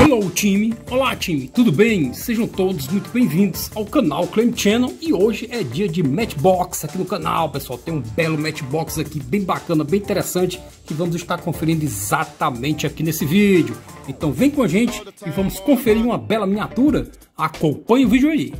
Hello time! Olá time, tudo bem? Sejam todos muito bem-vindos ao canal Claim Channel e hoje é dia de Matchbox aqui no canal, pessoal. Tem um belo Matchbox aqui, bem bacana, bem interessante, que vamos estar conferindo exatamente aqui nesse vídeo. Então vem com a gente e vamos conferir uma bela miniatura. Acompanhe o vídeo aí!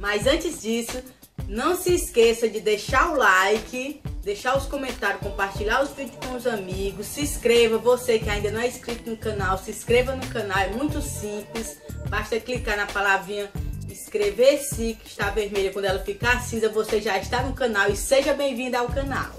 Mas antes disso, não se esqueça de deixar o like deixar os comentários, compartilhar os vídeos com os amigos, se inscreva, você que ainda não é inscrito no canal, se inscreva no canal, é muito simples, basta clicar na palavrinha inscrever-se, que está vermelha, quando ela ficar cinza, você já está no canal e seja bem-vindo ao canal.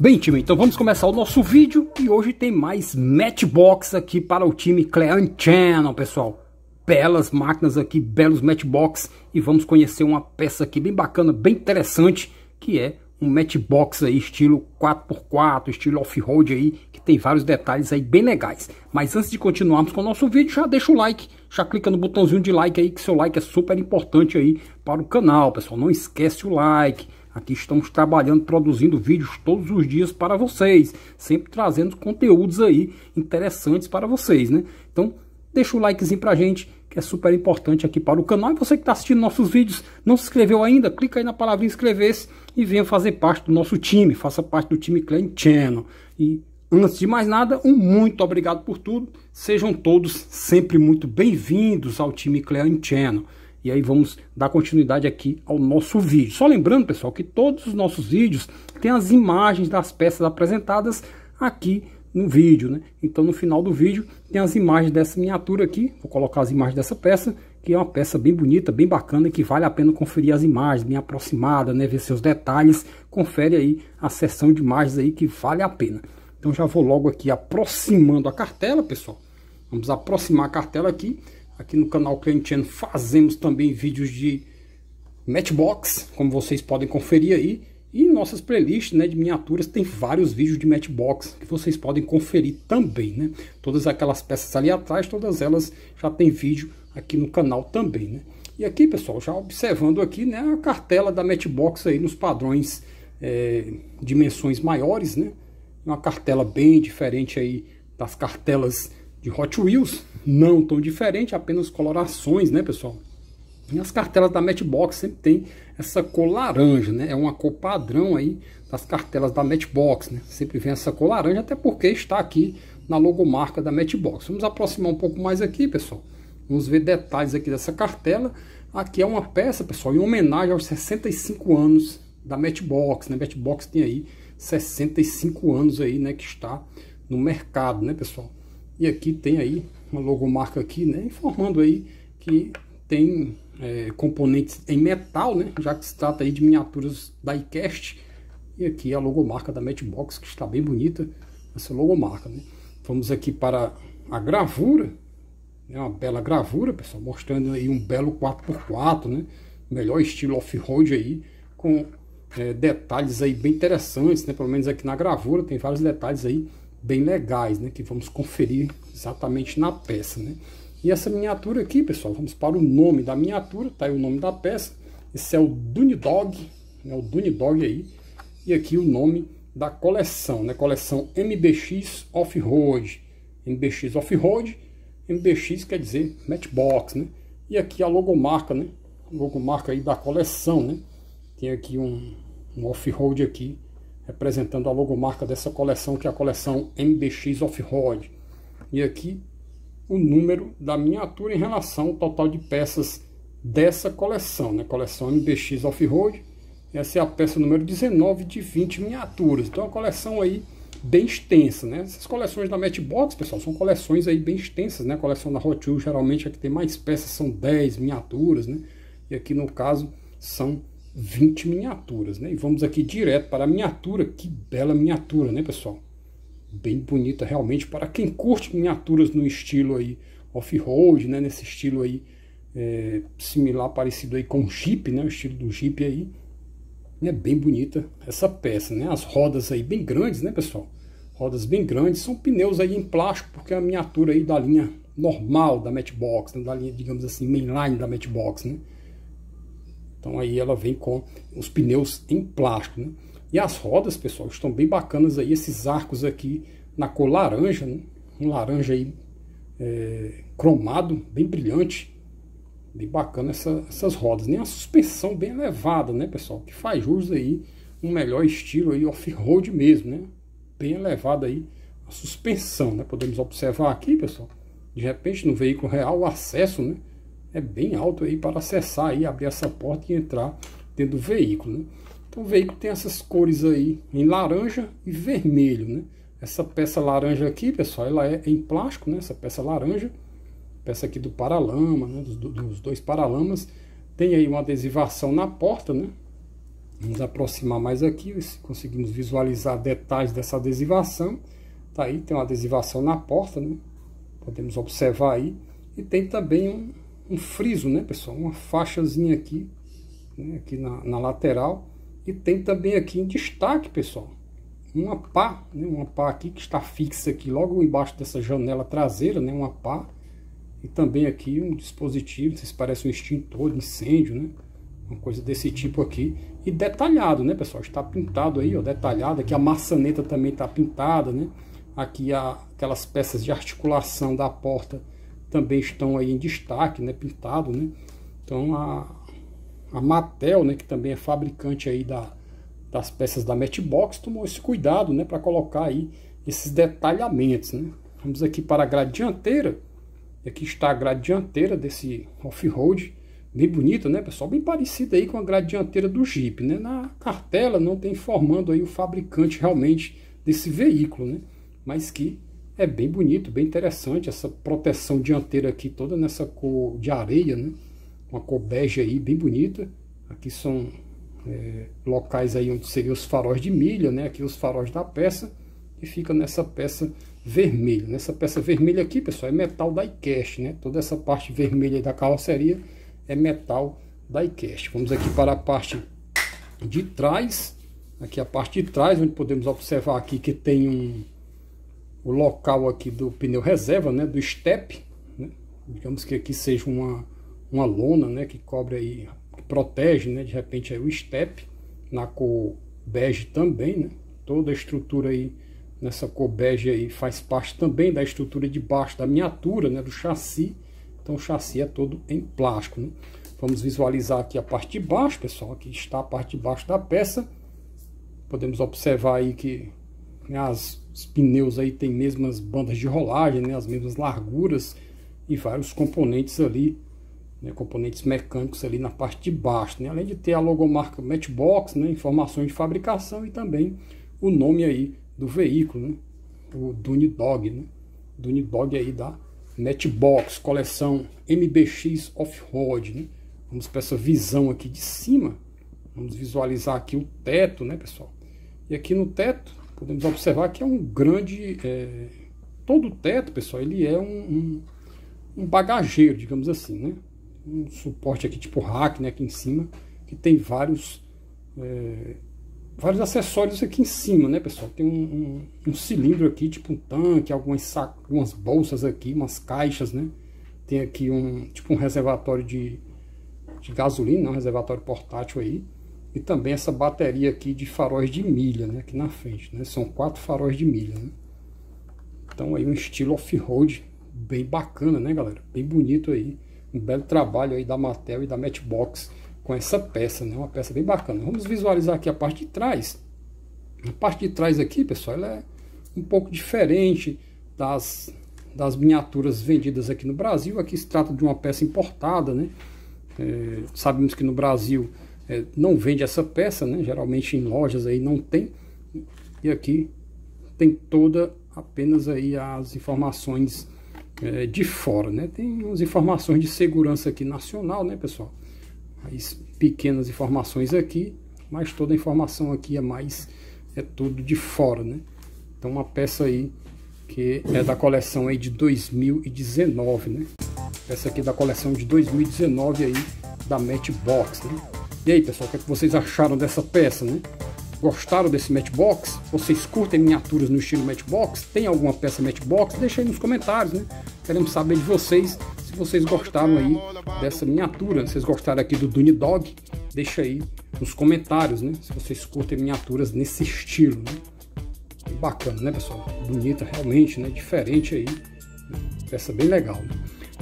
Bem, time, então vamos começar o nosso vídeo e hoje tem mais matchbox aqui para o time Clean Channel, pessoal. Belas máquinas aqui, belos matchbox e vamos conhecer uma peça aqui bem bacana, bem interessante, que é um matchbox aí estilo 4x4, estilo off-road aí, que tem vários detalhes aí bem legais. Mas antes de continuarmos com o nosso vídeo, já deixa o like, já clica no botãozinho de like aí, que seu like é super importante aí para o canal, pessoal. Não esquece o like. Aqui estamos trabalhando, produzindo vídeos todos os dias para vocês, sempre trazendo conteúdos aí interessantes para vocês, né? Então, deixa o likezinho pra gente, que é super importante aqui para o canal. E você que está assistindo nossos vídeos, não se inscreveu ainda, clica aí na palavra inscrever-se e venha fazer parte do nosso time, faça parte do time Clan Channel. E antes de mais nada, um muito obrigado por tudo. Sejam todos sempre muito bem-vindos ao time Clan Channel. E aí vamos dar continuidade aqui ao nosso vídeo. Só lembrando, pessoal, que todos os nossos vídeos têm as imagens das peças apresentadas aqui no vídeo, né? Então no final do vídeo tem as imagens dessa miniatura aqui, vou colocar as imagens dessa peça, que é uma peça bem bonita, bem bacana, que vale a pena conferir as imagens, bem aproximada, né? Ver seus detalhes, confere aí a seção de imagens aí que vale a pena. Então já vou logo aqui aproximando a cartela, pessoal. Vamos aproximar a cartela aqui. Aqui no canal Clientiano fazemos também vídeos de matchbox, como vocês podem conferir aí. E nossas playlists né, de miniaturas tem vários vídeos de Matchbox que vocês podem conferir também. Né? Todas aquelas peças ali atrás, todas elas já tem vídeo aqui no canal também. Né? E aqui, pessoal, já observando aqui né, a cartela da Matchbox aí nos padrões é, dimensões maiores. Né? Uma cartela bem diferente aí das cartelas de Hot Wheels. Não tão diferente, apenas colorações, né, pessoal? E as cartelas da Matchbox sempre tem essa cor laranja, né? É uma cor padrão aí das cartelas da Matchbox, né? Sempre vem essa cor laranja, até porque está aqui na logomarca da Matchbox. Vamos aproximar um pouco mais aqui, pessoal. Vamos ver detalhes aqui dessa cartela. Aqui é uma peça, pessoal, em homenagem aos 65 anos da Matchbox, né? Matchbox tem aí 65 anos aí, né? Que está no mercado, né, pessoal? E aqui tem aí uma logomarca aqui, né? Informando aí que tem é, componentes em metal, né? Já que se trata aí de miniaturas da iCast. E aqui a logomarca da Matchbox, que está bem bonita essa logomarca, né? Vamos aqui para a gravura, né? Uma bela gravura, pessoal, mostrando aí um belo 4x4, né? Melhor estilo off-road aí, com é, detalhes aí bem interessantes, né? Pelo menos aqui na gravura tem vários detalhes aí bem legais, né? Que vamos conferir exatamente na peça, né? E essa miniatura aqui, pessoal, vamos para o nome da miniatura, tá aí o nome da peça. Esse é o Dunedog, né, o Dunedog aí. E aqui o nome da coleção, né, coleção MBX Off-Road. MBX Off-Road, MBX quer dizer Matchbox, né. E aqui a logomarca, né, logomarca aí da coleção, né. Tem aqui um, um off-road aqui, representando a logomarca dessa coleção, que é a coleção MBX Off-Road. E aqui o número da miniatura em relação ao total de peças dessa coleção, né? Coleção MBX Off-Road. Essa é a peça número 19 de 20 miniaturas. Então, é uma coleção aí bem extensa, né? Essas coleções da Matchbox, pessoal, são coleções aí bem extensas, né? A coleção da Hot Wheels, geralmente, é que tem mais peças são 10 miniaturas, né? E aqui, no caso, são 20 miniaturas, né? E vamos aqui direto para a miniatura. Que bela miniatura, né, pessoal? bem bonita realmente para quem curte miniaturas no estilo aí off-road, né, nesse estilo aí é, similar, parecido aí com o Jeep, né, o estilo do Jeep aí, é bem bonita essa peça, né, as rodas aí bem grandes, né, pessoal, rodas bem grandes, são pneus aí em plástico, porque é a miniatura aí da linha normal da Matchbox, né, da linha, digamos assim, mainline da Matchbox, né, então aí ela vem com os pneus em plástico, né, e as rodas, pessoal, estão bem bacanas aí, esses arcos aqui na cor laranja, né? um laranja aí é, cromado, bem brilhante, bem bacana essa, essas rodas. Nem né? a suspensão bem elevada, né, pessoal, que faz jus aí um melhor estilo aí off-road mesmo, né? Bem elevada aí a suspensão, né? Podemos observar aqui, pessoal, de repente no veículo real o acesso, né? É bem alto aí para acessar e abrir essa porta e entrar dentro do veículo, né? Então o veículo tem essas cores aí em laranja e vermelho, né? Essa peça laranja aqui, pessoal, ela é em plástico, né? Essa peça laranja, peça aqui do paralama, né? Dos, dos dois paralamas. Tem aí uma adesivação na porta, né? Vamos aproximar mais aqui, se conseguimos visualizar detalhes dessa adesivação. Tá aí, tem uma adesivação na porta, né? Podemos observar aí. E tem também um, um friso, né, pessoal? Uma faixazinha aqui, né? aqui na, na lateral e tem também aqui em destaque, pessoal, uma pá, né, uma pá aqui que está fixa aqui logo embaixo dessa janela traseira, né, uma pá. E também aqui um dispositivo, se parece um extintor de incêndio, né? Uma coisa desse tipo aqui. E detalhado, né, pessoal? Está pintado aí, ó, detalhado. Aqui a maçaneta também está pintada, né? Aqui a, aquelas peças de articulação da porta também estão aí em destaque, né? Pintado, né? Então a, a Mattel, né, que também é fabricante aí da, das peças da Matchbox, tomou esse cuidado né, para colocar aí esses detalhamentos. Né? Vamos aqui para a grade dianteira. E aqui está a grade dianteira desse off-road. Bem bonita, né, pessoal? Bem parecida aí com a grade dianteira do Jeep, né? Na cartela não tem informando aí o fabricante realmente desse veículo, né? Mas que é bem bonito, bem interessante essa proteção dianteira aqui toda nessa cor de areia, né? uma cobeja aí, bem bonita. Aqui são é, locais aí onde seriam os faróis de milha, né? Aqui os faróis da peça e fica nessa peça vermelha. Nessa peça vermelha aqui, pessoal, é metal da ICAST, né? Toda essa parte vermelha da carroceria é metal da ICAST. Vamos aqui para a parte de trás, aqui a parte de trás, onde podemos observar aqui que tem um o local aqui do pneu reserva, né? Do step, né? digamos que aqui seja uma uma lona né, que cobre aí, que protege né, de repente aí o step na cor bege também, né? Toda a estrutura aí nessa cor bege aí faz parte também da estrutura de baixo da miniatura, né, do chassi. Então o chassi é todo em plástico, né? Vamos visualizar aqui a parte de baixo, pessoal. Aqui está a parte de baixo da peça. Podemos observar aí que né, as, os pneus aí têm mesmas bandas de rolagem, né, as mesmas larguras e vários componentes ali né, componentes mecânicos ali na parte de baixo, né, além de ter a logomarca Matchbox, né, informações de fabricação e também o nome aí do veículo, né, o Dune Dog, né, Dune Dog aí da Matchbox, coleção MBX Off-Road, né, vamos para essa visão aqui de cima, vamos visualizar aqui o teto, né pessoal, e aqui no teto podemos observar que é um grande, é, todo o teto pessoal, ele é um, um, um bagageiro, digamos assim, né, um suporte aqui tipo rack, né, aqui em cima, que tem vários, é, vários acessórios aqui em cima, né, pessoal? Tem um, um, um cilindro aqui, tipo um tanque, algumas, algumas bolsas aqui, umas caixas, né? Tem aqui um, tipo um reservatório de, de gasolina, um reservatório portátil aí. E também essa bateria aqui de faróis de milha, né, aqui na frente, né? São quatro faróis de milha, né? Então aí um estilo off-road bem bacana, né, galera? Bem bonito aí um belo trabalho aí da Mattel e da Matchbox com essa peça, né? Uma peça bem bacana. Vamos visualizar aqui a parte de trás. A parte de trás aqui, pessoal, ela é um pouco diferente das, das miniaturas vendidas aqui no Brasil. Aqui se trata de uma peça importada, né? É, sabemos que no Brasil é, não vende essa peça, né? Geralmente em lojas aí não tem. E aqui tem toda apenas aí as informações é, de fora, né? Tem umas informações de segurança aqui nacional, né, pessoal? Mais pequenas informações aqui, mas toda a informação aqui é mais é tudo de fora, né? Então uma peça aí que é da coleção aí de 2019, né? Essa aqui é da coleção de 2019 aí da Matchbox, né? E aí, pessoal, o que, é que vocês acharam dessa peça, né? Gostaram desse Matchbox? Vocês curtem miniaturas no estilo Matchbox? Tem alguma peça Matchbox? Deixa aí nos comentários, né? Queremos saber de vocês, se vocês gostaram aí dessa miniatura. Vocês gostaram aqui do Dune Dog? Deixa aí nos comentários, né? Se vocês curtem miniaturas nesse estilo, né? Bacana, né, pessoal? Bonita realmente, né? Diferente aí. Peça bem legal, né?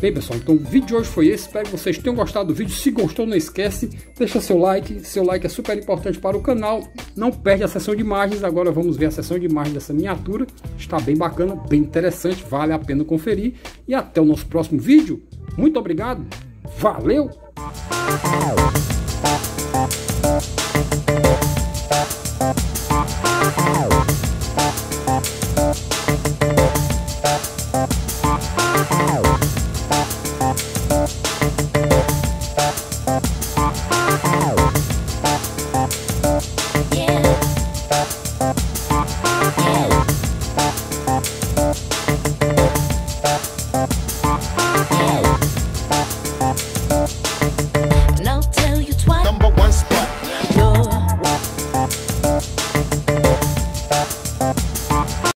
Bem pessoal, então o vídeo de hoje foi esse, espero que vocês tenham gostado do vídeo, se gostou não esquece, deixa seu like, seu like é super importante para o canal, não perde a sessão de imagens, agora vamos ver a sessão de imagens dessa miniatura, está bem bacana, bem interessante, vale a pena conferir, e até o nosso próximo vídeo, muito obrigado, valeu!